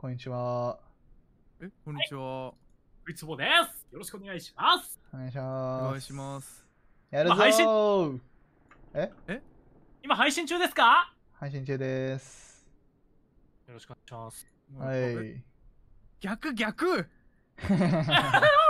こんにちは。え、こんにちは。うつぼです。よろしくお願いします。お願いします。お願いします。やるぞ配信ええ今配信中ですか配信中です。よろしくお願いします。はい。逆逆